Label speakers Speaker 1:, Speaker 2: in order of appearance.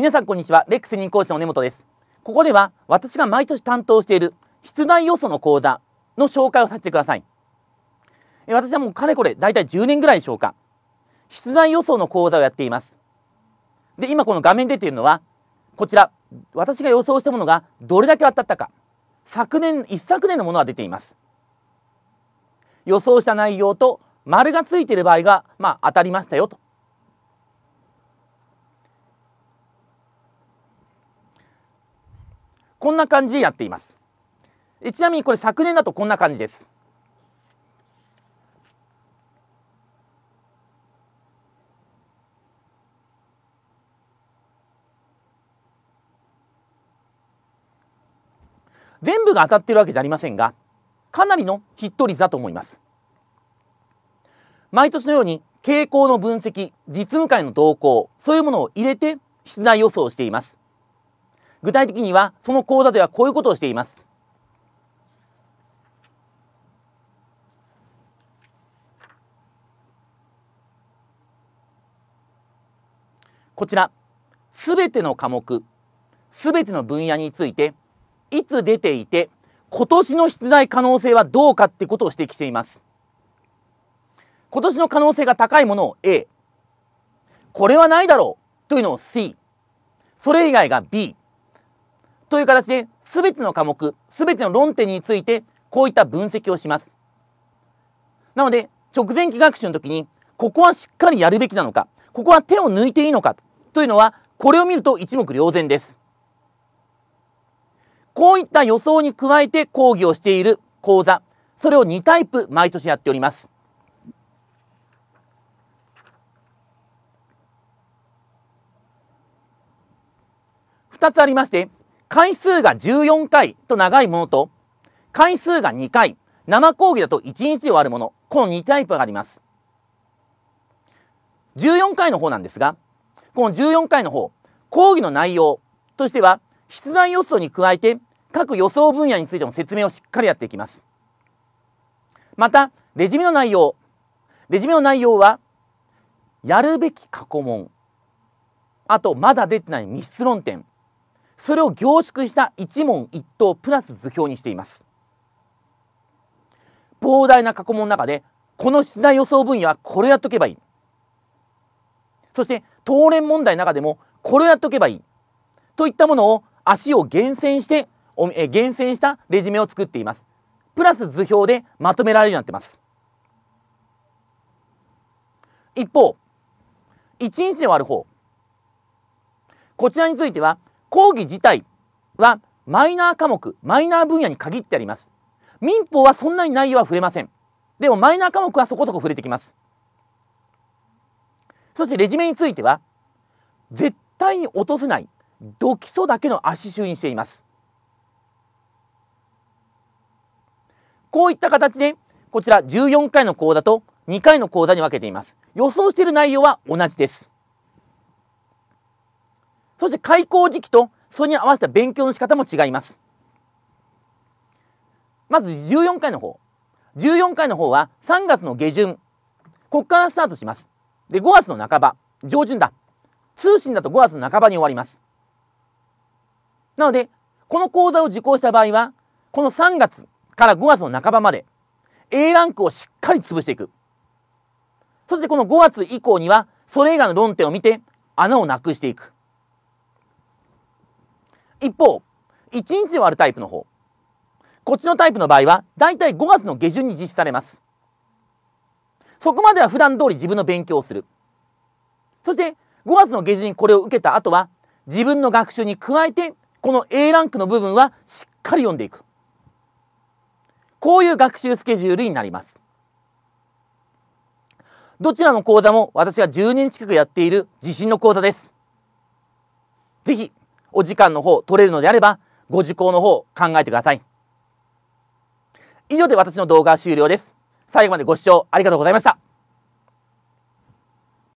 Speaker 1: 皆さんこんにちは。レックス認講師の根本です。ここでは私が毎年担当している出題要素の講座の紹介をさせてください。私はもうかれこれ大体10年ぐらいでしょうか。出題予想の講座をやっています。で、今この画面出ているのは、こちら、私が予想したものがどれだけ当たったか。昨年、一昨年のものは出ています。予想した内容と丸がついている場合が、まあ当たりましたよとこんな感じでやっていますちなみにこれ昨年だとこんな感じです全部が当たってるわけじゃありませんがかなりのヒット率だと思います毎年のように傾向の分析実務会の動向そういうものを入れて出題予想をしています具体的にはその講座ではこういうことをしています。こちら、すべての科目、すべての分野について、いつ出ていて、今年の出題可能性はどうかってことを指摘しています。今年の可能性が高いものを A、これはないだろうというのを C、それ以外が B、という形で、すべての科目、すべての論点について、こういった分析をします。なので、直前期学習の時に、ここはしっかりやるべきなのか、ここは手を抜いていいのか、というのは、これを見ると一目瞭然です。こういった予想に加えて講義をしている講座、それを2タイプ毎年やっております。2つありまして、回数が14回と長いものと、回数が2回、生講義だと1日で終わるもの、この2タイプがあります。14回の方なんですが、この14回の方、講義の内容としては、出題予想に加えて、各予想分野についての説明をしっかりやっていきます。また、レジュメの内容。レジュメの内容は、やるべき過去問。あと、まだ出てない密室論点。それを凝縮した一問一答プラス図表にしています膨大な過去問の中でこの出題予想分野はこれやっとけばいいそして当連問題の中でもこれやっとけばいいといったものを足を厳選してえ厳選したレジュメを作っていますプラス図表でまとめられるようになってます一方1日で割る方こちらについては講義自体はマイナー科目、マイナー分野に限ってあります。民法はそんなに内容は増えません。でもマイナー科目はそこそこ触れてきます。そしてレジュメについては、絶対に落とせない、ド基礎だけの足習にしています。こういった形で、こちら14回の講座と2回の講座に分けています。予想している内容は同じです。そして開校時期とそれに合わせた勉強の仕方も違います。まず14回の方。14回の方は3月の下旬。こっからスタートします。で、5月の半ば。上旬だ。通信だと5月の半ばに終わります。なので、この講座を受講した場合は、この3月から5月の半ばまで A ランクをしっかり潰していく。そしてこの5月以降には、それ以外の論点を見て穴をなくしていく。一方、1日で終わるタイプの方。こっちのタイプの場合は、だいたい5月の下旬に実施されます。そこまでは普段通り自分の勉強をする。そして、5月の下旬にこれを受けた後は、自分の学習に加えて、この A ランクの部分はしっかり読んでいく。こういう学習スケジュールになります。どちらの講座も私は10年近くやっている自信の講座です。ぜひお時間の方取れるのであれば、ご受講の方考えてください。以上で私の動画は終了です。最後までご視聴ありがとうございました。